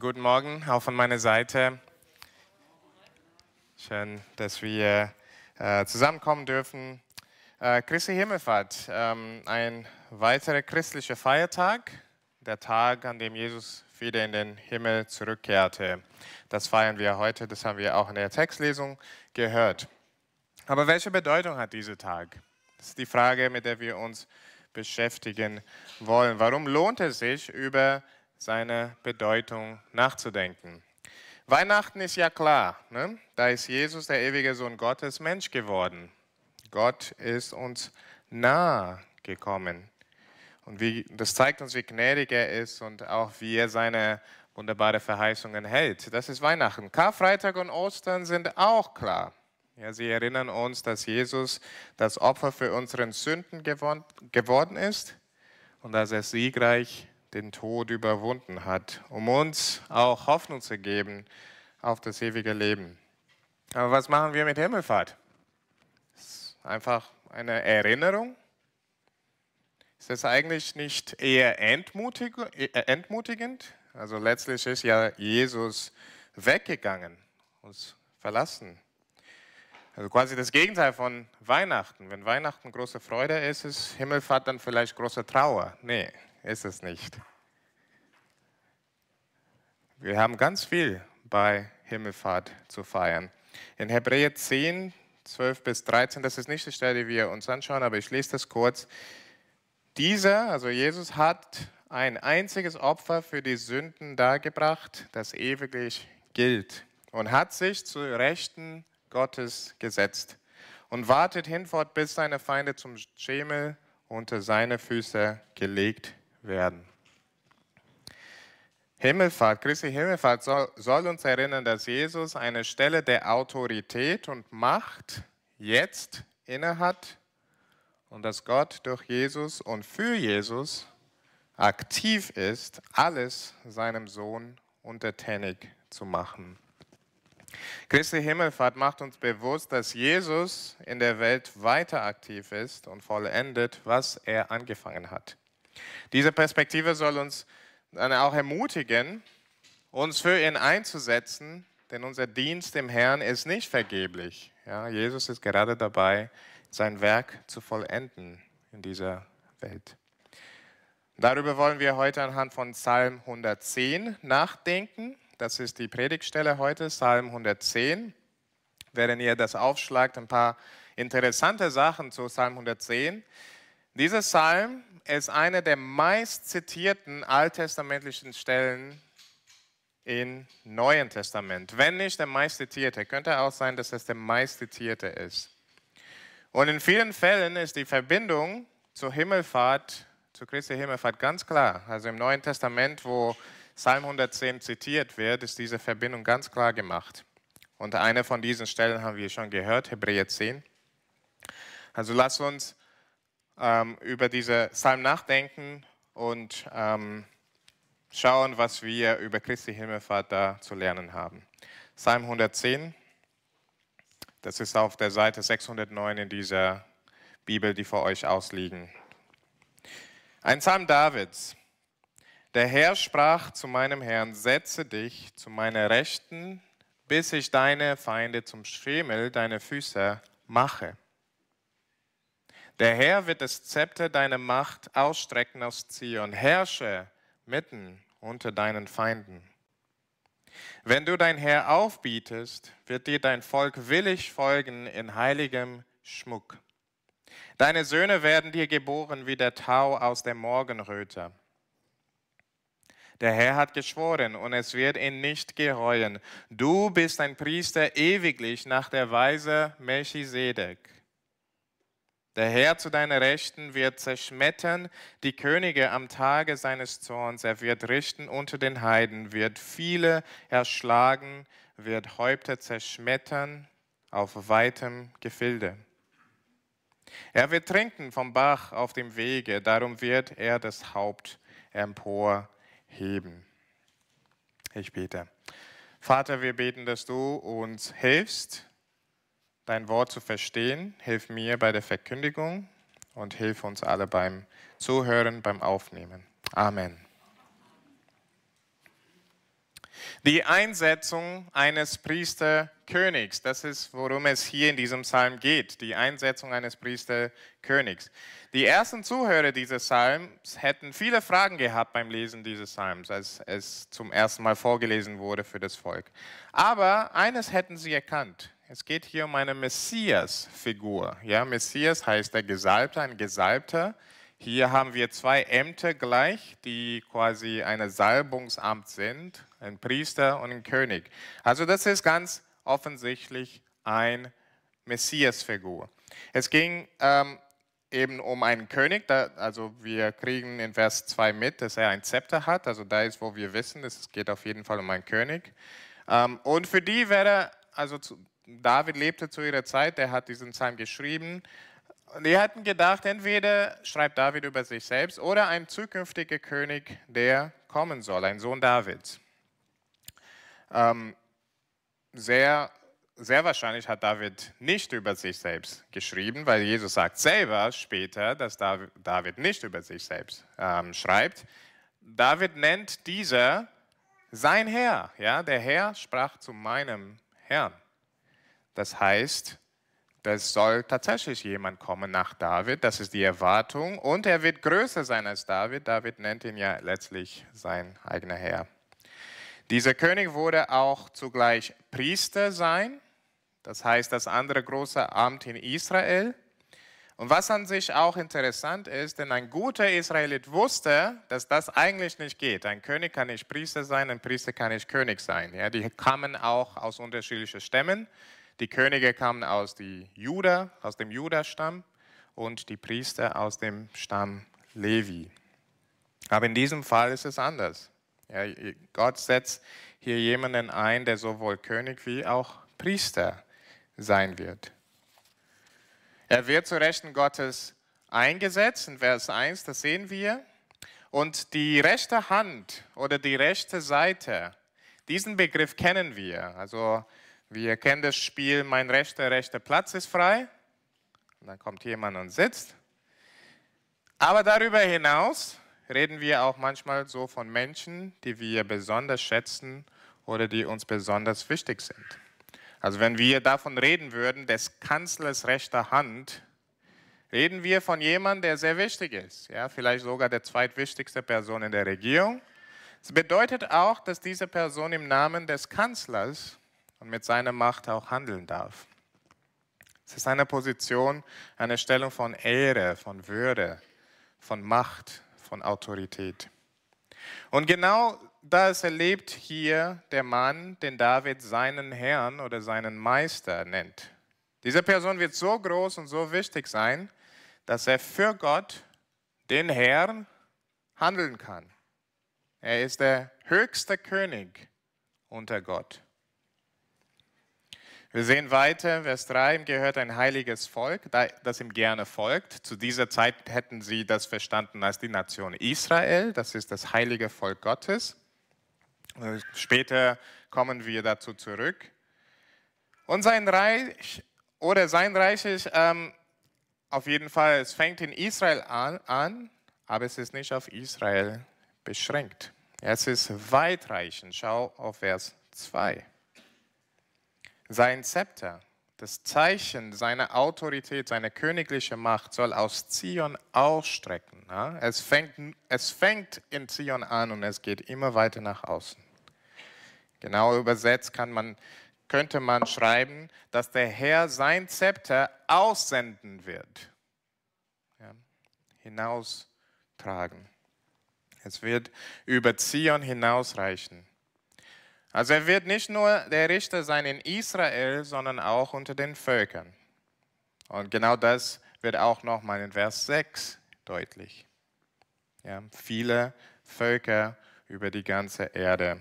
guten Morgen auch von meiner Seite. Schön, dass wir äh, zusammenkommen dürfen. Äh, Christi Himmelfahrt, ähm, ein weiterer christlicher Feiertag, der Tag, an dem Jesus wieder in den Himmel zurückkehrte. Das feiern wir heute, das haben wir auch in der Textlesung gehört. Aber welche Bedeutung hat dieser Tag? Das ist die Frage, mit der wir uns beschäftigen wollen. Warum lohnt es sich, über seine Bedeutung nachzudenken. Weihnachten ist ja klar, ne? da ist Jesus, der ewige Sohn Gottes, Mensch geworden. Gott ist uns nahe gekommen. Und wie, das zeigt uns, wie gnädig er ist und auch wie er seine wunderbare Verheißungen hält. Das ist Weihnachten. Karfreitag und Ostern sind auch klar. Ja, sie erinnern uns, dass Jesus das Opfer für unseren Sünden geworden ist und dass er siegreich ist den Tod überwunden hat, um uns auch Hoffnung zu geben auf das ewige Leben. Aber was machen wir mit Himmelfahrt? Ist einfach eine Erinnerung? Ist das eigentlich nicht eher äh, entmutigend? Also letztlich ist ja Jesus weggegangen, uns verlassen. Also quasi das Gegenteil von Weihnachten. Wenn Weihnachten große Freude ist, ist Himmelfahrt dann vielleicht große Trauer. Nee, ist es nicht. Wir haben ganz viel bei Himmelfahrt zu feiern. In Hebräer 10, 12 bis 13, das ist nicht die Stelle, die wir uns anschauen, aber ich lese das kurz. Dieser, also Jesus, hat ein einziges Opfer für die Sünden dargebracht, das ewiglich gilt, und hat sich zu Rechten Gottes gesetzt und wartet hinfort, bis seine Feinde zum Schemel unter seine Füße gelegt werden werden. Himmelfahrt, Christi Himmelfahrt soll, soll uns erinnern, dass Jesus eine Stelle der Autorität und Macht jetzt innehat und dass Gott durch Jesus und für Jesus aktiv ist, alles seinem Sohn untertänig zu machen. Christi Himmelfahrt macht uns bewusst, dass Jesus in der Welt weiter aktiv ist und vollendet, was er angefangen hat. Diese Perspektive soll uns dann äh, auch ermutigen, uns für ihn einzusetzen, denn unser Dienst dem Herrn ist nicht vergeblich. Ja, Jesus ist gerade dabei, sein Werk zu vollenden in dieser Welt. Darüber wollen wir heute anhand von Psalm 110 nachdenken. Das ist die Predigtstelle heute, Psalm 110. Während ihr das aufschlagt, ein paar interessante Sachen zu Psalm 110. Dieser Psalm ist eine der meist zitierten alttestamentlichen Stellen im Neuen Testament. Wenn nicht der meist zitierte, könnte auch sein, dass es der meist zitierte ist. Und in vielen Fällen ist die Verbindung zur Himmelfahrt, zur Christi Himmelfahrt ganz klar. Also im Neuen Testament, wo Psalm 110 zitiert wird, ist diese Verbindung ganz klar gemacht. Und eine von diesen Stellen haben wir schon gehört, Hebräer 10. Also lasst uns ähm, über diese Psalm nachdenken und ähm, schauen, was wir über Christi Himmelfahrt da zu lernen haben. Psalm 110, das ist auf der Seite 609 in dieser Bibel, die vor euch ausliegen. Ein Psalm Davids. Der Herr sprach zu meinem Herrn, setze dich zu meiner Rechten, bis ich deine Feinde zum Schemel deiner Füße mache. Der Herr wird das Zepter deiner Macht ausstrecken aus Zion. Herrsche mitten unter deinen Feinden. Wenn du dein Herr aufbietest, wird dir dein Volk willig folgen in heiligem Schmuck. Deine Söhne werden dir geboren wie der Tau aus der Morgenröte. Der Herr hat geschworen und es wird ihn nicht gereuen. Du bist ein Priester ewiglich nach der Weise Melchisedek. Der Herr zu deiner Rechten wird zerschmettern die Könige am Tage seines Zorns. Er wird richten unter den Heiden, wird viele erschlagen, wird Häupter zerschmettern auf weitem Gefilde. Er wird trinken vom Bach auf dem Wege, darum wird er das Haupt emporheben. Ich bete. Vater, wir beten, dass du uns hilfst, Dein Wort zu verstehen, hilf mir bei der Verkündigung und hilf uns alle beim Zuhören, beim Aufnehmen. Amen. Die Einsetzung eines Priesterkönigs, das ist, worum es hier in diesem Psalm geht, die Einsetzung eines Priesterkönigs. Die ersten Zuhörer dieses Psalms hätten viele Fragen gehabt beim Lesen dieses Psalms, als es zum ersten Mal vorgelesen wurde für das Volk. Aber eines hätten sie erkannt, es geht hier um eine Messias-Figur. Ja, Messias heißt der Gesalbte, ein Gesalbter. Hier haben wir zwei Ämter gleich, die quasi ein Salbungsamt sind, ein Priester und ein König. Also das ist ganz offensichtlich ein Messias-Figur. Es ging ähm, eben um einen König, da, also wir kriegen in Vers 2 mit, dass er ein Zepter hat, also da ist, wo wir wissen, es geht auf jeden Fall um einen König. Ähm, und für die wäre, also zu, David lebte zu ihrer Zeit, der hat diesen Psalm geschrieben. Und Die hatten gedacht, entweder schreibt David über sich selbst oder ein zukünftiger König, der kommen soll, ein Sohn Davids. Ähm, sehr, sehr wahrscheinlich hat David nicht über sich selbst geschrieben, weil Jesus sagt selber später, dass David nicht über sich selbst ähm, schreibt. David nennt dieser sein Herr. Ja? Der Herr sprach zu meinem Herrn. Das heißt, das soll tatsächlich jemand kommen nach David, das ist die Erwartung, und er wird größer sein als David. David nennt ihn ja letztlich sein eigener Herr. Dieser König wurde auch zugleich Priester sein, das heißt das andere große Amt in Israel. Und was an sich auch interessant ist, denn ein guter Israelit wusste, dass das eigentlich nicht geht. Ein König kann nicht Priester sein, ein Priester kann nicht König sein. Ja, die kamen auch aus unterschiedlichen Stämmen. Die Könige kamen aus, die Juda, aus dem Judastamm und die Priester aus dem Stamm Levi. Aber in diesem Fall ist es anders. Ja, Gott setzt hier jemanden ein, der sowohl König wie auch Priester sein wird. Er wird zu Rechten Gottes eingesetzt, in Vers 1, das sehen wir. Und die rechte Hand oder die rechte Seite, diesen Begriff kennen wir. Also wir kennen das Spiel, mein rechter, rechter Platz ist frei. Und dann kommt jemand und sitzt. Aber darüber hinaus reden wir auch manchmal so von Menschen, die wir besonders schätzen oder die uns besonders wichtig sind. Also wenn wir davon reden würden, des Kanzlers rechter Hand, reden wir von jemandem, der sehr wichtig ist. Ja, vielleicht sogar der zweitwichtigste Person in der Regierung. Es bedeutet auch, dass diese Person im Namen des Kanzlers und mit seiner Macht auch handeln darf. Es ist eine Position, eine Stellung von Ehre, von Würde, von Macht, von Autorität. Und genau das erlebt hier der Mann, den David seinen Herrn oder seinen Meister nennt. Diese Person wird so groß und so wichtig sein, dass er für Gott, den Herrn, handeln kann. Er ist der höchste König unter Gott. Wir sehen weiter, Vers 3, gehört ein heiliges Volk, das ihm gerne folgt. Zu dieser Zeit hätten sie das verstanden als die Nation Israel, das ist das heilige Volk Gottes. Später kommen wir dazu zurück. Und sein Reich, oder sein Reich ist ähm, auf jeden Fall, es fängt in Israel an, an, aber es ist nicht auf Israel beschränkt. Es ist weitreichend. Schau auf Vers 2. Sein Zepter, das Zeichen seiner Autorität, seiner königliche Macht soll aus Zion ausstrecken. Es, fängt, es fängt in Zion an und es geht immer weiter nach außen. Genau übersetzt kann man, könnte man schreiben, dass der Herr sein Zepter aussenden wird, ja, hinaustragen. Es wird über Zion hinausreichen. Also er wird nicht nur der Richter sein in Israel, sondern auch unter den Völkern. Und genau das wird auch nochmal in Vers 6 deutlich. Ja, viele Völker über die ganze Erde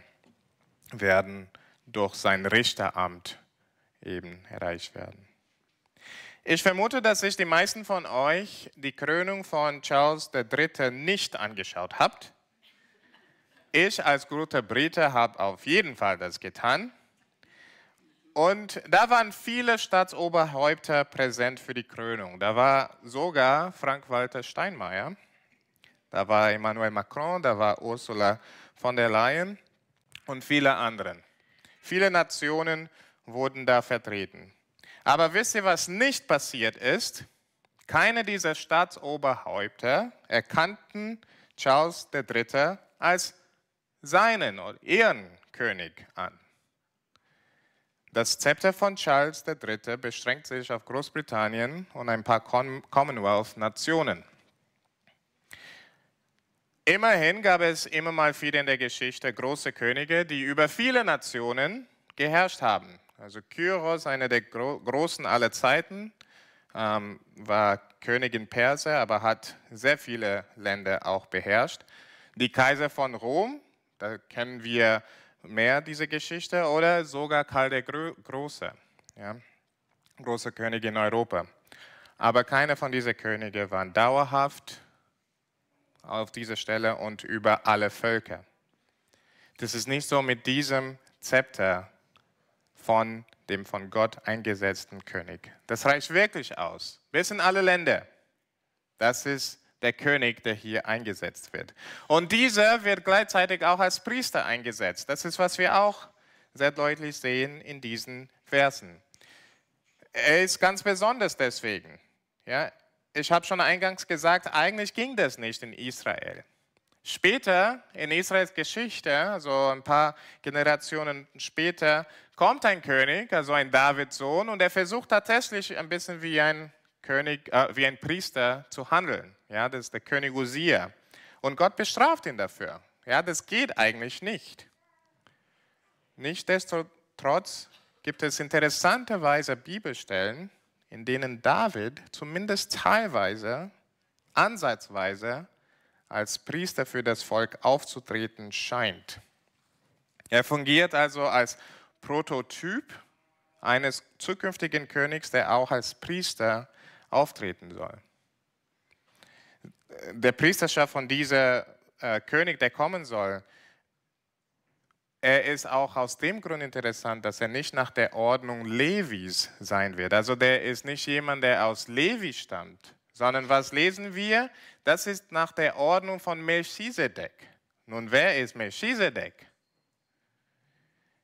werden durch sein Richteramt eben erreicht werden. Ich vermute, dass sich die meisten von euch die Krönung von Charles III. nicht angeschaut habt ich als guter Brite habe auf jeden Fall das getan. Und da waren viele Staatsoberhäupter präsent für die Krönung. Da war sogar Frank-Walter Steinmeier, da war Emmanuel Macron, da war Ursula von der Leyen und viele anderen. Viele Nationen wurden da vertreten. Aber wisst ihr, was nicht passiert ist? Keine dieser Staatsoberhäupter erkannten Charles III. als seinen oder ihren König an. Das Zepter von Charles III. beschränkt sich auf Großbritannien und ein paar Commonwealth-Nationen. Immerhin gab es immer mal wieder in der Geschichte große Könige, die über viele Nationen geherrscht haben. Also Kyros, einer der Gro großen aller Zeiten, ähm, war Königin Perser, aber hat sehr viele Länder auch beherrscht. Die Kaiser von Rom, da kennen wir mehr diese Geschichte oder sogar Karl der Große, ja, großer König in Europa. Aber keiner von diesen Königen war dauerhaft auf dieser Stelle und über alle Völker. Das ist nicht so mit diesem Zepter von dem von Gott eingesetzten König. Das reicht wirklich aus, Wir in alle Länder. Das ist der König, der hier eingesetzt wird. Und dieser wird gleichzeitig auch als Priester eingesetzt. Das ist, was wir auch sehr deutlich sehen in diesen Versen. Er ist ganz besonders deswegen. Ja, ich habe schon eingangs gesagt, eigentlich ging das nicht in Israel. Später in Israels Geschichte, also ein paar Generationen später, kommt ein König, also ein Davids Sohn, und er versucht tatsächlich ein bisschen wie ein König, äh, wie ein Priester zu handeln. Ja, das ist der König Usia. Und Gott bestraft ihn dafür. Ja, das geht eigentlich nicht. Nichtsdestotrotz gibt es interessanterweise Bibelstellen, in denen David zumindest teilweise, ansatzweise als Priester für das Volk aufzutreten scheint. Er fungiert also als Prototyp eines zukünftigen Königs, der auch als Priester auftreten soll. Der Priesterschaft von diesem äh, König, der kommen soll, er ist auch aus dem Grund interessant, dass er nicht nach der Ordnung Levis sein wird. Also der ist nicht jemand, der aus Levi stammt, sondern was lesen wir? Das ist nach der Ordnung von Melchisedek. Nun, wer ist Melchisedek?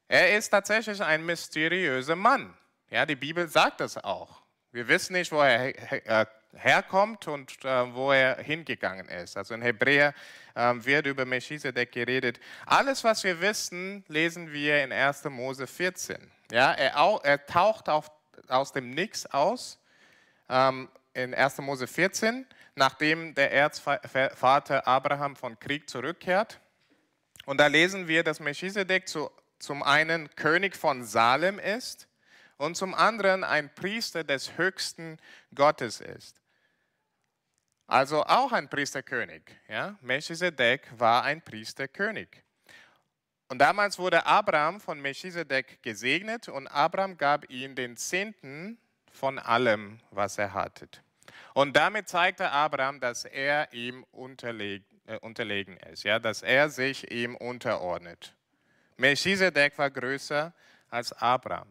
Er ist tatsächlich ein mysteriöser Mann. Ja, die Bibel sagt das auch. Wir wissen nicht, wo er äh, herkommt und äh, wo er hingegangen ist. Also in Hebräer ähm, wird über Melchisedek geredet. Alles, was wir wissen, lesen wir in 1. Mose 14. Ja, er, taucht auf, aus dem Nix aus ähm, in 1. Mose 14, nachdem der Erzvater Abraham von Krieg zurückkehrt. Und da lesen wir, dass Melchisedek zu, zum einen König von Salem ist und zum anderen ein Priester des höchsten Gottes ist. Also auch ein Priesterkönig. Ja? Melchisedek war ein Priesterkönig. Und damals wurde Abraham von Melchisedek gesegnet und Abraham gab ihm den Zehnten von allem, was er hatte. Und damit zeigte Abraham, dass er ihm unterleg, äh, unterlegen ist, ja? dass er sich ihm unterordnet. Melchisedek war größer als Abraham.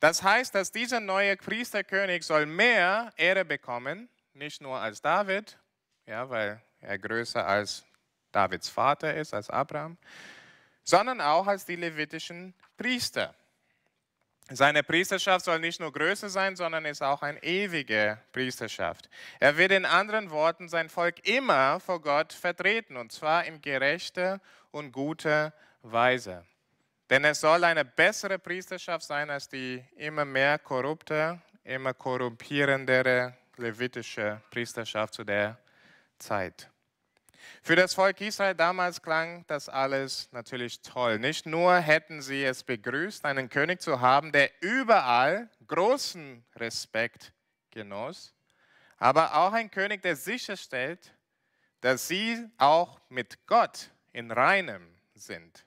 Das heißt, dass dieser neue Priesterkönig soll mehr Ehre bekommen, nicht nur als David, ja, weil er größer als Davids Vater ist, als Abraham, sondern auch als die levitischen Priester. Seine Priesterschaft soll nicht nur größer sein, sondern ist auch eine ewige Priesterschaft. Er wird in anderen Worten sein Volk immer vor Gott vertreten, und zwar in gerechter und guter Weise. Denn es soll eine bessere Priesterschaft sein als die immer mehr korrupte, immer korrumpierendere levitische Priesterschaft zu der Zeit. Für das Volk Israel damals klang das alles natürlich toll. Nicht nur hätten sie es begrüßt, einen König zu haben, der überall großen Respekt genoss, aber auch ein König, der sicherstellt, dass sie auch mit Gott in Reinem sind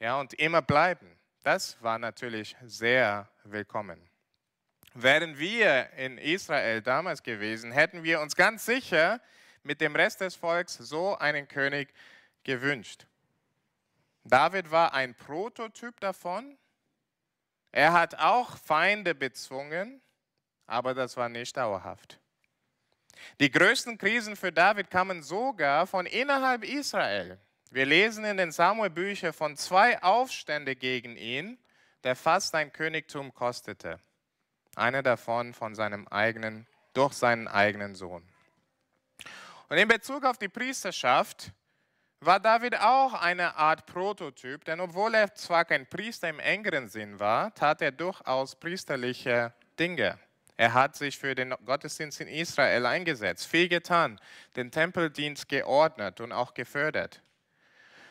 ja, und immer bleiben. Das war natürlich sehr willkommen. Wären wir in Israel damals gewesen, hätten wir uns ganz sicher mit dem Rest des Volks so einen König gewünscht. David war ein Prototyp davon. Er hat auch Feinde bezwungen, aber das war nicht dauerhaft. Die größten Krisen für David kamen sogar von innerhalb Israel. Wir lesen in den Samuel-Büchern von zwei Aufständen gegen ihn, der fast sein Königtum kostete. Einer davon von seinem eigenen, durch seinen eigenen Sohn. Und in Bezug auf die Priesterschaft war David auch eine Art Prototyp, denn obwohl er zwar kein Priester im engeren Sinn war, tat er durchaus priesterliche Dinge. Er hat sich für den Gottesdienst in Israel eingesetzt, viel getan, den Tempeldienst geordnet und auch gefördert.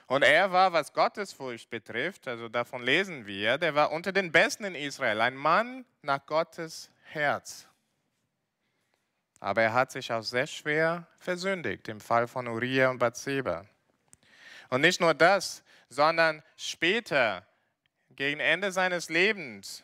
Und er war, was Gottesfurcht betrifft, also davon lesen wir, der war unter den Besten in Israel, ein Mann nach Gottes Herz. Aber er hat sich auch sehr schwer versündigt im Fall von Uriah und Bathseba. Und nicht nur das, sondern später, gegen Ende seines Lebens,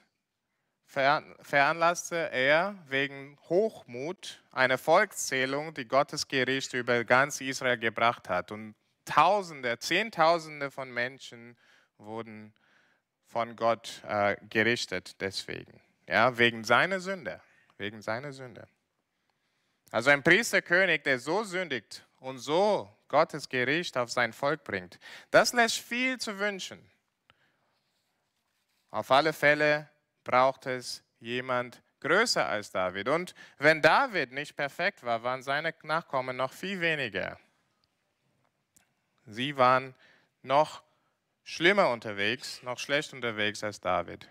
veranlasste er wegen Hochmut eine Volkszählung, die Gottes Gericht über ganz Israel gebracht hat. Und Tausende, Zehntausende von Menschen wurden von Gott äh, gerichtet deswegen, ja, wegen seiner Sünde, wegen seiner Sünde. Also ein Priesterkönig, der so sündigt und so Gottes Gericht auf sein Volk bringt, das lässt viel zu wünschen. Auf alle Fälle braucht es jemand größer als David. Und wenn David nicht perfekt war, waren seine Nachkommen noch viel weniger. Sie waren noch schlimmer unterwegs, noch schlecht unterwegs als David.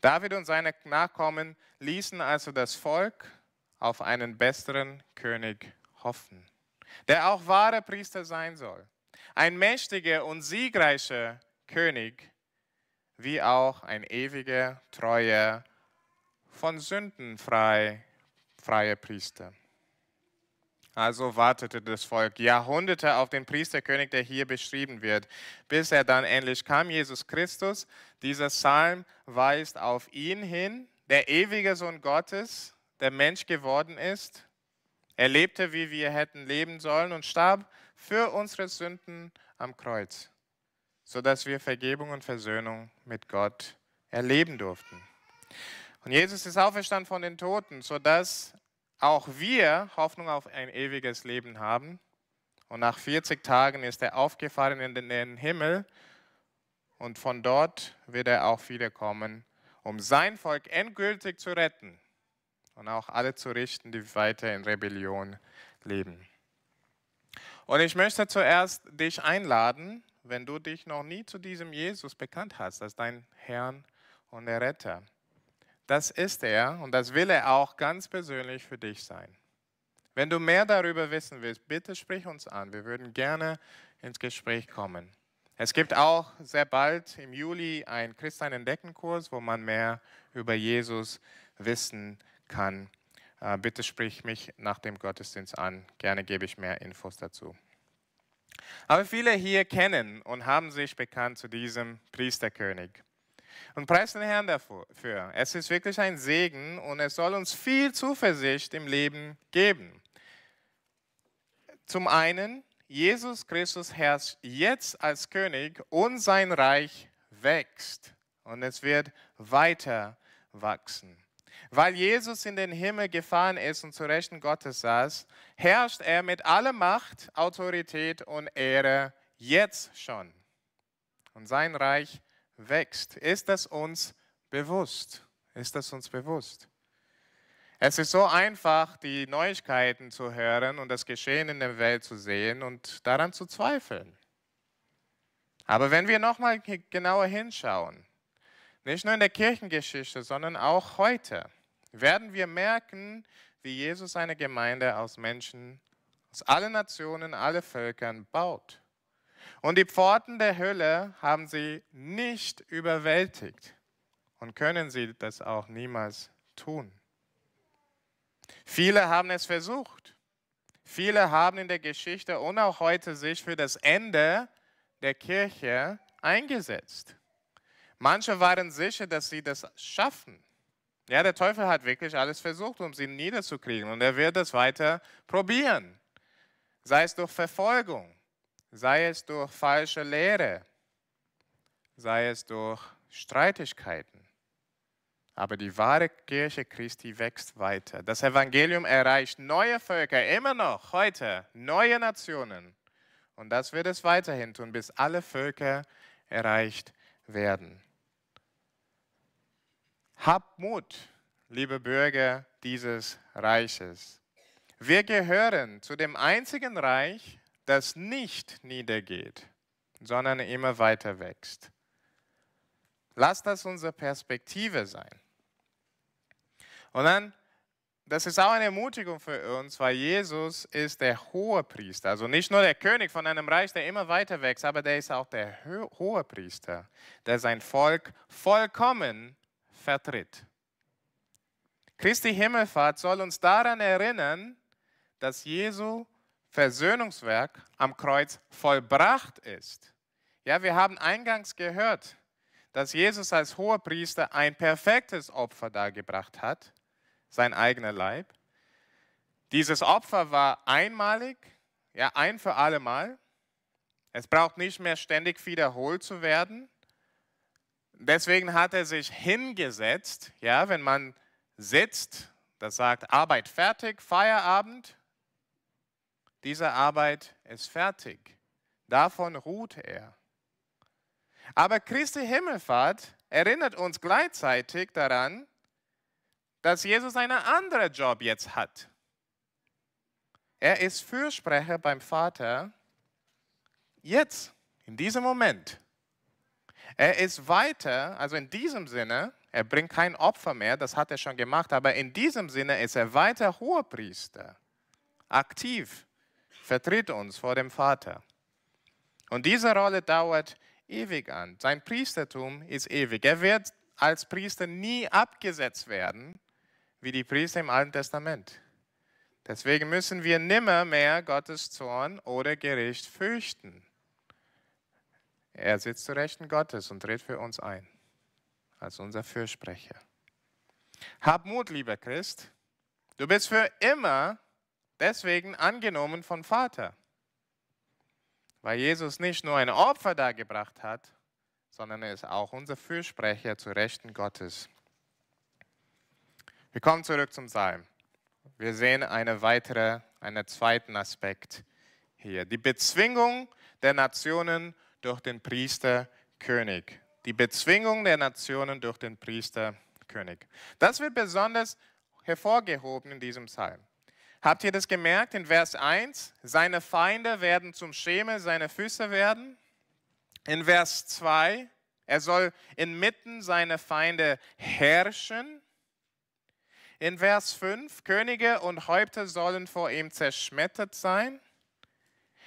David und seine Nachkommen ließen also das Volk auf einen besseren König hoffen, der auch wahrer Priester sein soll. Ein mächtiger und siegreicher König, wie auch ein ewiger, treuer, von Sünden frei, freier Priester. Also wartete das Volk Jahrhunderte auf den Priesterkönig, der hier beschrieben wird, bis er dann endlich kam, Jesus Christus. Dieser Psalm weist auf ihn hin, der ewige Sohn Gottes, der Mensch geworden ist. Er lebte, wie wir hätten leben sollen und starb für unsere Sünden am Kreuz, sodass wir Vergebung und Versöhnung mit Gott erleben durften. Und Jesus ist auferstanden von den Toten, sodass auch wir Hoffnung auf ein ewiges Leben haben. Und nach 40 Tagen ist er aufgefahren in den Himmel und von dort wird er auch wiederkommen, um sein Volk endgültig zu retten und auch alle zu richten, die weiter in Rebellion leben. Und ich möchte zuerst dich einladen, wenn du dich noch nie zu diesem Jesus bekannt hast, als dein Herrn und der Retter. Das ist er und das will er auch ganz persönlich für dich sein. Wenn du mehr darüber wissen willst, bitte sprich uns an. Wir würden gerne ins Gespräch kommen. Es gibt auch sehr bald im Juli einen Christian Entdecken-Kurs, wo man mehr über Jesus wissen kann. Äh, bitte sprich mich nach dem Gottesdienst an. Gerne gebe ich mehr Infos dazu. Aber viele hier kennen und haben sich bekannt zu diesem Priesterkönig. Und preis den Herrn dafür. Es ist wirklich ein Segen und es soll uns viel Zuversicht im Leben geben. Zum einen, Jesus Christus herrscht jetzt als König und sein Reich wächst und es wird weiter wachsen. Weil Jesus in den Himmel gefahren ist und zu Rechten Gottes saß, herrscht er mit aller Macht, Autorität und Ehre jetzt schon. Und sein Reich wächst wächst. Ist das uns bewusst? Ist das uns bewusst? Es ist so einfach, die Neuigkeiten zu hören und das Geschehen in der Welt zu sehen und daran zu zweifeln. Aber wenn wir nochmal genauer hinschauen, nicht nur in der Kirchengeschichte, sondern auch heute, werden wir merken, wie Jesus eine Gemeinde aus Menschen aus allen Nationen, alle Völkern baut. Und die Pforten der Hölle haben sie nicht überwältigt und können sie das auch niemals tun. Viele haben es versucht. Viele haben in der Geschichte und auch heute sich für das Ende der Kirche eingesetzt. Manche waren sicher, dass sie das schaffen. Ja, der Teufel hat wirklich alles versucht, um sie niederzukriegen und er wird es weiter probieren. Sei es durch Verfolgung, sei es durch falsche Lehre, sei es durch Streitigkeiten. Aber die wahre Kirche Christi wächst weiter. Das Evangelium erreicht neue Völker, immer noch heute, neue Nationen. Und das wird es weiterhin tun, bis alle Völker erreicht werden. Habt Mut, liebe Bürger dieses Reiches. Wir gehören zu dem einzigen Reich, das nicht niedergeht, sondern immer weiter wächst. Lass das unsere Perspektive sein. Und dann, das ist auch eine Ermutigung für uns, weil Jesus ist der hohe Priester. Also nicht nur der König von einem Reich, der immer weiter wächst, aber der ist auch der hohe Priester, der sein Volk vollkommen vertritt. Christi Himmelfahrt soll uns daran erinnern, dass Jesu Versöhnungswerk am Kreuz vollbracht ist. Ja, wir haben eingangs gehört, dass Jesus als Hohepriester ein perfektes Opfer dargebracht hat, sein eigener Leib. Dieses Opfer war einmalig, ja, ein für allemal. Es braucht nicht mehr ständig wiederholt zu werden. Deswegen hat er sich hingesetzt, ja, wenn man sitzt, das sagt Arbeit fertig, Feierabend, diese Arbeit ist fertig. Davon ruht er. Aber Christi Himmelfahrt erinnert uns gleichzeitig daran, dass Jesus einen anderen Job jetzt hat. Er ist Fürsprecher beim Vater jetzt, in diesem Moment. Er ist weiter, also in diesem Sinne, er bringt kein Opfer mehr, das hat er schon gemacht, aber in diesem Sinne ist er weiter Hohepriester, aktiv vertritt uns vor dem Vater. Und diese Rolle dauert ewig an. Sein Priestertum ist ewig. Er wird als Priester nie abgesetzt werden, wie die Priester im Alten Testament. Deswegen müssen wir nimmer mehr Gottes Zorn oder Gericht fürchten. Er sitzt zu Rechten Gottes und tritt für uns ein, als unser Fürsprecher. Hab Mut, lieber Christ. Du bist für immer deswegen angenommen vom Vater. Weil Jesus nicht nur ein Opfer dargebracht hat, sondern er ist auch unser Fürsprecher zu Rechten Gottes. Wir kommen zurück zum Psalm. Wir sehen einen weiteren, einen zweiten Aspekt hier. Die Bezwingung der Nationen durch den Priester König. Die Bezwingung der Nationen durch den Priester König. Das wird besonders hervorgehoben in diesem Psalm. Habt ihr das gemerkt in Vers 1? Seine Feinde werden zum Schemel seine Füße werden. In Vers 2, er soll inmitten seiner Feinde herrschen. In Vers 5, Könige und Häupter sollen vor ihm zerschmettert sein.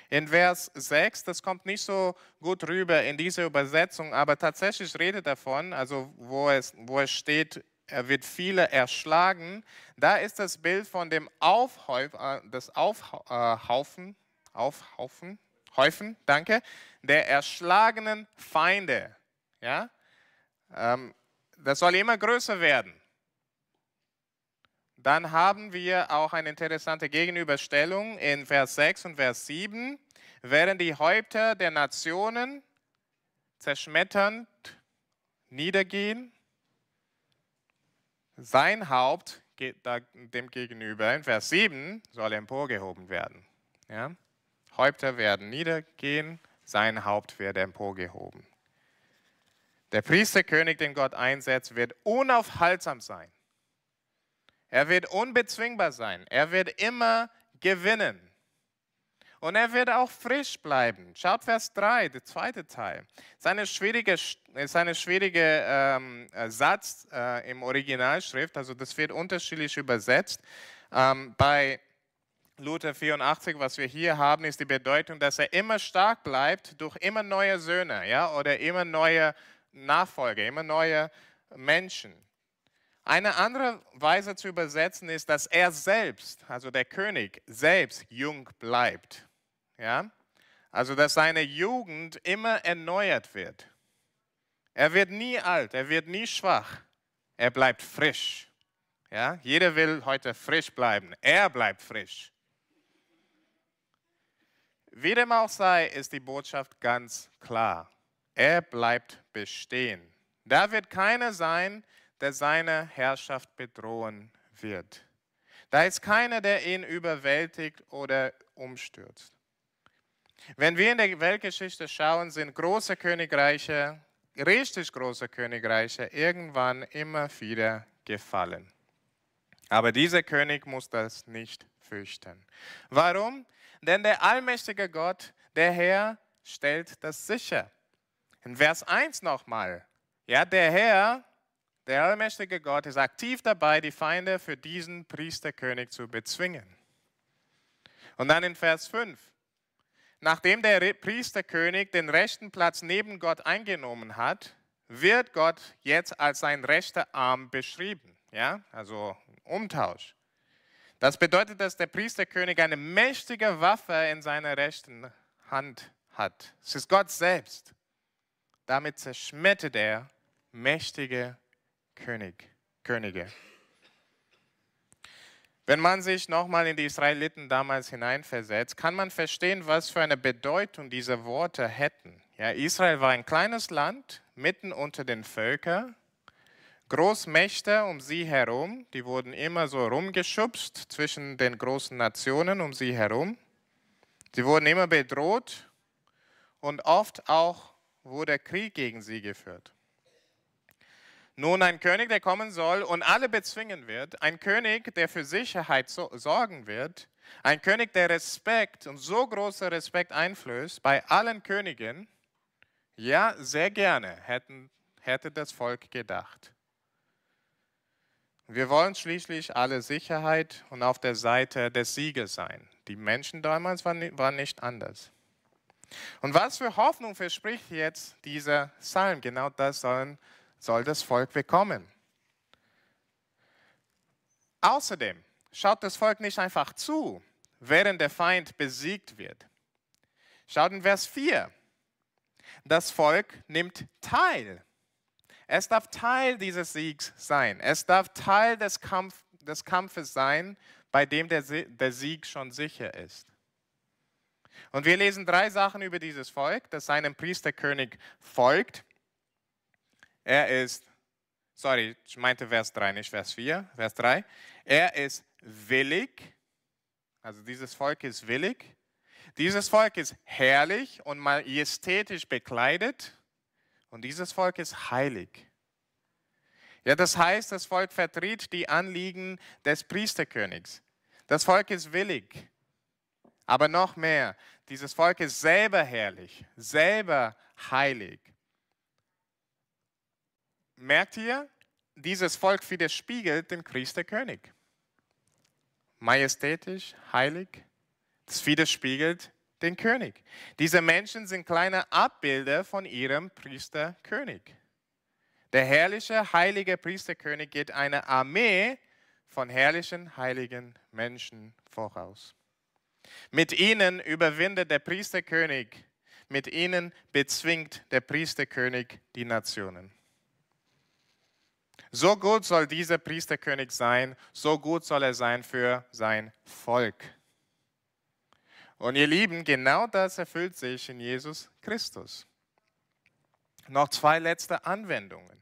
In Vers 6, das kommt nicht so gut rüber in dieser Übersetzung, aber tatsächlich redet davon, also wo es, wo es steht, er wird viele erschlagen. Da ist das Bild von dem Aufhäuf, äh, Aufhaufen, äh, Aufhaufen, Häufen, danke, der erschlagenen Feinde. Ja? Ähm, das soll immer größer werden. Dann haben wir auch eine interessante Gegenüberstellung in Vers 6 und Vers 7. Während die Häupter der Nationen zerschmetternd niedergehen, sein Haupt geht dem gegenüber, in Vers 7, soll emporgehoben werden. Ja? Häupter werden niedergehen, sein Haupt wird emporgehoben. Der Priesterkönig, den Gott einsetzt, wird unaufhaltsam sein. Er wird unbezwingbar sein. Er wird immer gewinnen. Und er wird auch frisch bleiben. Schaut Vers 3, der zweite Teil. Seine schwierige, äh, seine schwierige ähm, äh, Satz äh, im Originalschrift, also das wird unterschiedlich übersetzt. Ähm, bei Luther 84, was wir hier haben, ist die Bedeutung, dass er immer stark bleibt durch immer neue Söhne ja, oder immer neue Nachfolger, immer neue Menschen. Eine andere Weise zu übersetzen ist, dass er selbst, also der König selbst, jung bleibt. Ja? Also, dass seine Jugend immer erneuert wird. Er wird nie alt, er wird nie schwach. Er bleibt frisch. Ja? Jeder will heute frisch bleiben. Er bleibt frisch. Wie dem auch sei, ist die Botschaft ganz klar. Er bleibt bestehen. Da wird keiner sein, der seine Herrschaft bedrohen wird. Da ist keiner, der ihn überwältigt oder umstürzt. Wenn wir in der Weltgeschichte schauen, sind große Königreiche, richtig große Königreiche, irgendwann immer wieder gefallen. Aber dieser König muss das nicht fürchten. Warum? Denn der allmächtige Gott, der Herr, stellt das sicher. In Vers 1 nochmal. Ja, der Herr, der allmächtige Gott, ist aktiv dabei, die Feinde für diesen Priesterkönig zu bezwingen. Und dann in Vers 5. Nachdem der Priesterkönig den rechten Platz neben Gott eingenommen hat, wird Gott jetzt als sein rechter Arm beschrieben. Ja? Also Umtausch. Das bedeutet, dass der Priesterkönig eine mächtige Waffe in seiner rechten Hand hat. Es ist Gott selbst. Damit zerschmettert er mächtige König, Könige. Wenn man sich nochmal in die Israeliten damals hineinversetzt, kann man verstehen, was für eine Bedeutung diese Worte hätten. Ja, Israel war ein kleines Land mitten unter den Völkern. Großmächte um sie herum, die wurden immer so rumgeschubst zwischen den großen Nationen um sie herum. Sie wurden immer bedroht und oft auch wurde Krieg gegen sie geführt. Nun ein König, der kommen soll und alle bezwingen wird, ein König, der für Sicherheit sorgen wird, ein König, der Respekt und so großer Respekt einflößt bei allen Königen, ja, sehr gerne hätten, hätte das Volk gedacht. Wir wollen schließlich alle Sicherheit und auf der Seite des Sieges sein. Die Menschen damals waren nicht anders. Und was für Hoffnung verspricht jetzt dieser Psalm? Genau das sollen soll das Volk bekommen. Außerdem schaut das Volk nicht einfach zu, während der Feind besiegt wird. Schaut in Vers 4. Das Volk nimmt teil. Es darf Teil dieses Siegs sein. Es darf Teil des, Kampf, des Kampfes sein, bei dem der, der Sieg schon sicher ist. Und wir lesen drei Sachen über dieses Volk, das seinem Priesterkönig folgt, er ist, sorry, ich meinte Vers 3, nicht Vers 4, Vers 3. Er ist willig, also dieses Volk ist willig. Dieses Volk ist herrlich und majestätisch bekleidet. Und dieses Volk ist heilig. Ja, das heißt, das Volk vertritt die Anliegen des Priesterkönigs. Das Volk ist willig. Aber noch mehr, dieses Volk ist selber herrlich, selber heilig. Merkt ihr, dieses Volk widerspiegelt den Christen König. Majestätisch, heilig, das widerspiegelt den König. Diese Menschen sind kleine Abbilder von ihrem Priesterkönig. Der herrliche, heilige Priesterkönig geht eine Armee von herrlichen, heiligen Menschen voraus. Mit ihnen überwindet der Priesterkönig, mit ihnen bezwingt der Priesterkönig die Nationen. So gut soll dieser Priesterkönig sein, so gut soll er sein für sein Volk. Und ihr Lieben, genau das erfüllt sich in Jesus Christus. Noch zwei letzte Anwendungen.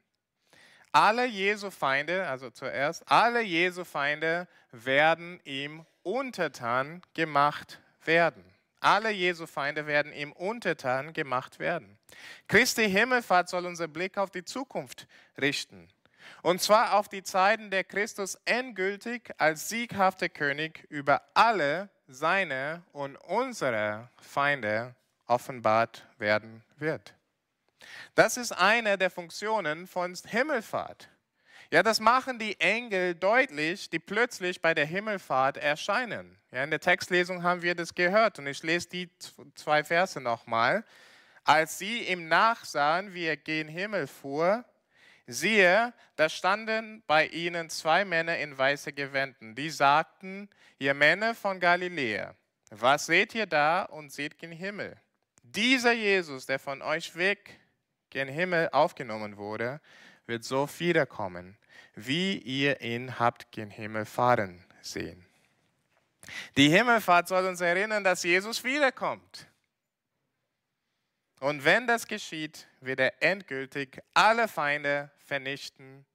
Alle Jesu Feinde, also zuerst, alle Jesu Feinde werden ihm untertan gemacht werden. Alle Jesu Feinde werden ihm untertan gemacht werden. Christi Himmelfahrt soll unser Blick auf die Zukunft richten. Und zwar auf die Zeiten, der Christus endgültig als sieghafter König über alle seine und unsere Feinde offenbart werden wird. Das ist eine der Funktionen von Himmelfahrt. Ja, das machen die Engel deutlich, die plötzlich bei der Himmelfahrt erscheinen. Ja, in der Textlesung haben wir das gehört und ich lese die zwei Verse nochmal. Als sie ihm nachsahen, wie er gen Himmel fuhr, Siehe, da standen bei ihnen zwei Männer in weiße Gewänden, die sagten, ihr Männer von Galiläa, was seht ihr da und seht gen Himmel? Dieser Jesus, der von euch weg gen Himmel aufgenommen wurde, wird so wiederkommen, wie ihr ihn habt gen Himmel fahren sehen. Die Himmelfahrt soll uns erinnern, dass Jesus wiederkommt. Und wenn das geschieht, wird er endgültig alle Feinde vernichten,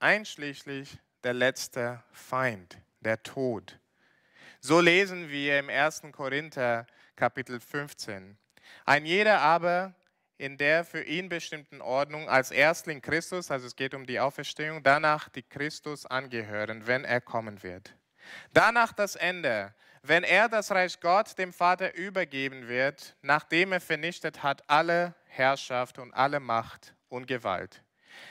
einschließlich der letzte Feind, der Tod. So lesen wir im 1. Korinther Kapitel 15. Ein jeder aber in der für ihn bestimmten Ordnung als Erstling Christus, also es geht um die Auferstehung, danach die Christus angehören, wenn er kommen wird. Danach das Ende, wenn er das Reich Gott dem Vater übergeben wird, nachdem er vernichtet hat alle Herrschaft und alle Macht und Gewalt.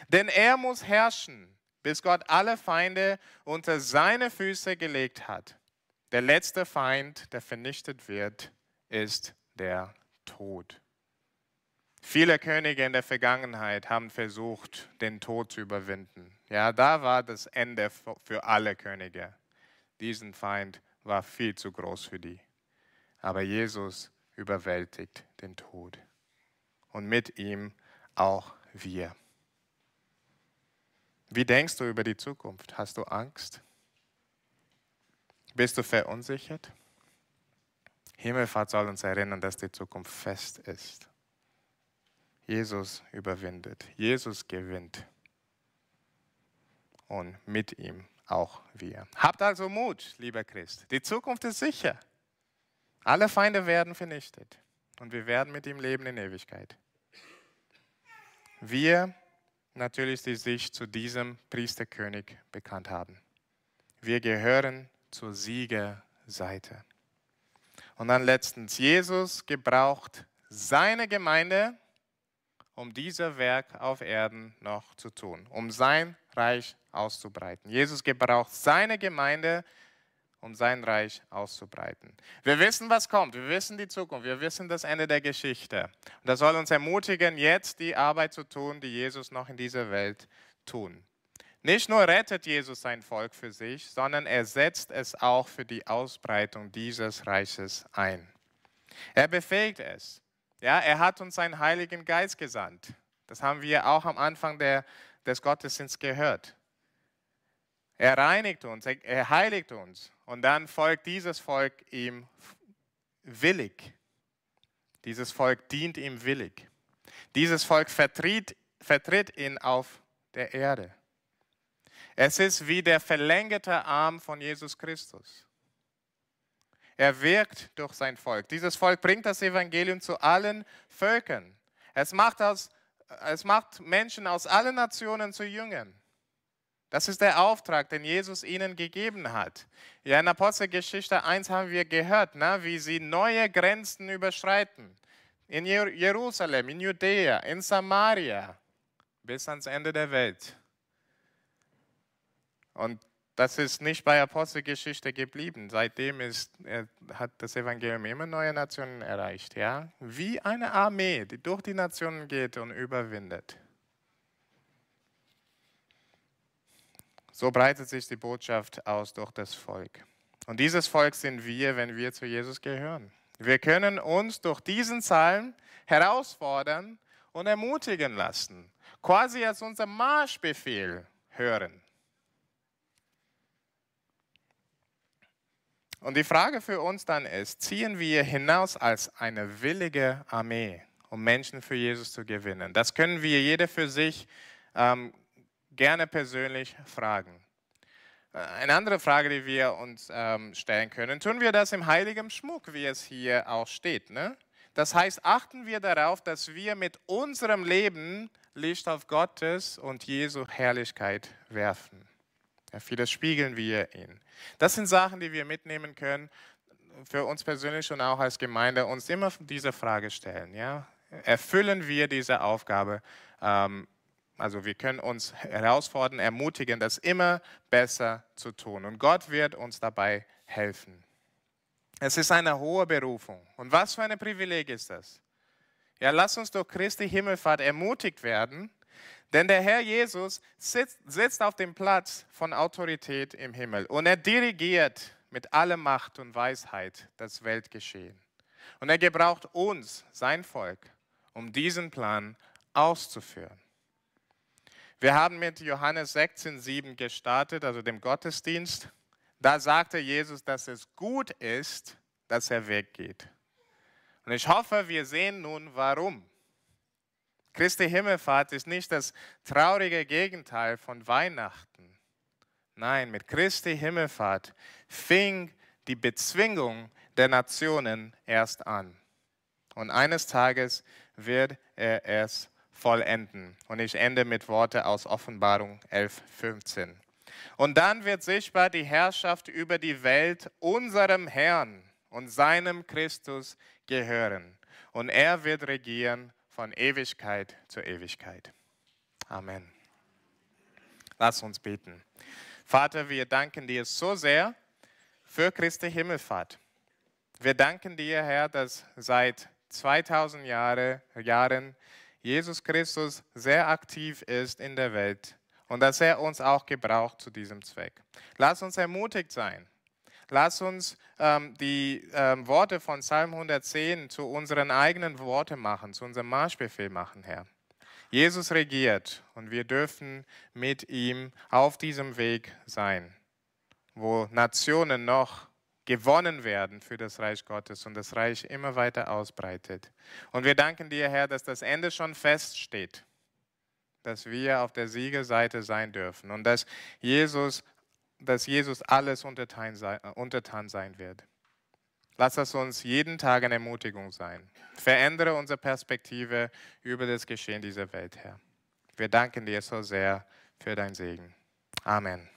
Denn er muss herrschen, bis Gott alle Feinde unter seine Füße gelegt hat. Der letzte Feind, der vernichtet wird, ist der Tod. Viele Könige in der Vergangenheit haben versucht, den Tod zu überwinden. Ja, da war das Ende für alle Könige. Diesen Feind war viel zu groß für die. Aber Jesus überwältigt den Tod. Und mit ihm auch wir. Wie denkst du über die Zukunft? Hast du Angst? Bist du verunsichert? Himmelfahrt soll uns erinnern, dass die Zukunft fest ist. Jesus überwindet, Jesus gewinnt. Und mit ihm auch wir. Habt also Mut, lieber Christ. Die Zukunft ist sicher. Alle Feinde werden vernichtet und wir werden mit ihm leben in Ewigkeit. Wir natürlich, die sich zu diesem Priesterkönig bekannt haben. Wir gehören zur Siegerseite. Und dann letztens, Jesus gebraucht seine Gemeinde, um dieser Werk auf Erden noch zu tun, um sein Reich auszubreiten. Jesus gebraucht seine Gemeinde, um um sein Reich auszubreiten. Wir wissen, was kommt. Wir wissen die Zukunft. Wir wissen das Ende der Geschichte. Und das soll uns ermutigen, jetzt die Arbeit zu tun, die Jesus noch in dieser Welt tun. Nicht nur rettet Jesus sein Volk für sich, sondern er setzt es auch für die Ausbreitung dieses Reiches ein. Er befähigt es. Ja, er hat uns seinen Heiligen Geist gesandt. Das haben wir auch am Anfang der, des Gottesdienstes gehört. Er reinigt uns, er, er heiligt uns und dann folgt dieses Volk ihm willig. Dieses Volk dient ihm willig. Dieses Volk vertritt, vertritt ihn auf der Erde. Es ist wie der verlängerte Arm von Jesus Christus. Er wirkt durch sein Volk. Dieses Volk bringt das Evangelium zu allen Völkern. Es macht, aus, es macht Menschen aus allen Nationen zu Jüngern. Das ist der Auftrag, den Jesus ihnen gegeben hat. Ja, in Apostelgeschichte 1 haben wir gehört, na, wie sie neue Grenzen überschreiten. In Jerusalem, in Judäa, in Samaria, bis ans Ende der Welt. Und das ist nicht bei Apostelgeschichte geblieben. Seitdem ist, äh, hat das Evangelium immer neue Nationen erreicht. Ja? Wie eine Armee, die durch die Nationen geht und überwindet. So breitet sich die Botschaft aus durch das Volk. Und dieses Volk sind wir, wenn wir zu Jesus gehören. Wir können uns durch diesen Psalm herausfordern und ermutigen lassen, quasi als unser Marschbefehl hören. Und die Frage für uns dann ist, ziehen wir hinaus als eine willige Armee, um Menschen für Jesus zu gewinnen? Das können wir jeder für sich ähm, gerne persönlich fragen. Äh, eine andere Frage, die wir uns ähm, stellen können, tun wir das im heiligen Schmuck, wie es hier auch steht. Ne? Das heißt, achten wir darauf, dass wir mit unserem Leben Licht auf Gottes und Jesu Herrlichkeit werfen. Ja, vieles spiegeln wir ihn. Das sind Sachen, die wir mitnehmen können, für uns persönlich und auch als Gemeinde, uns immer diese Frage stellen. Ja? Erfüllen wir diese Aufgabe ähm, also wir können uns herausfordern, ermutigen, das immer besser zu tun. Und Gott wird uns dabei helfen. Es ist eine hohe Berufung. Und was für ein Privileg ist das? Ja, lass uns durch Christi Himmelfahrt ermutigt werden, denn der Herr Jesus sitzt, sitzt auf dem Platz von Autorität im Himmel und er dirigiert mit aller Macht und Weisheit das Weltgeschehen. Und er gebraucht uns, sein Volk, um diesen Plan auszuführen. Wir haben mit Johannes 16,7 gestartet, also dem Gottesdienst. Da sagte Jesus, dass es gut ist, dass er weggeht. Und ich hoffe, wir sehen nun, warum. Christi Himmelfahrt ist nicht das traurige Gegenteil von Weihnachten. Nein, mit Christi Himmelfahrt fing die Bezwingung der Nationen erst an. Und eines Tages wird er es vollenden. Und ich ende mit Worte aus Offenbarung 11, 15. Und dann wird sichtbar die Herrschaft über die Welt unserem Herrn und seinem Christus gehören. Und er wird regieren von Ewigkeit zu Ewigkeit. Amen. Lass uns beten. Vater, wir danken dir so sehr für Christi Himmelfahrt. Wir danken dir, Herr, dass seit 2000 Jahre, Jahren Jesus Christus sehr aktiv ist in der Welt und dass er uns auch gebraucht zu diesem Zweck. Lass uns ermutigt sein. Lass uns ähm, die ähm, Worte von Psalm 110 zu unseren eigenen Worten machen, zu unserem Marschbefehl machen, Herr. Jesus regiert und wir dürfen mit ihm auf diesem Weg sein, wo Nationen noch gewonnen werden für das Reich Gottes und das Reich immer weiter ausbreitet. Und wir danken dir, Herr, dass das Ende schon feststeht, dass wir auf der Siegerseite sein dürfen und dass Jesus, dass Jesus alles untertan äh, sein wird. Lass das uns jeden Tag eine Ermutigung sein. Verändere unsere Perspektive über das Geschehen dieser Welt, Herr. Wir danken dir so sehr für deinen Segen. Amen.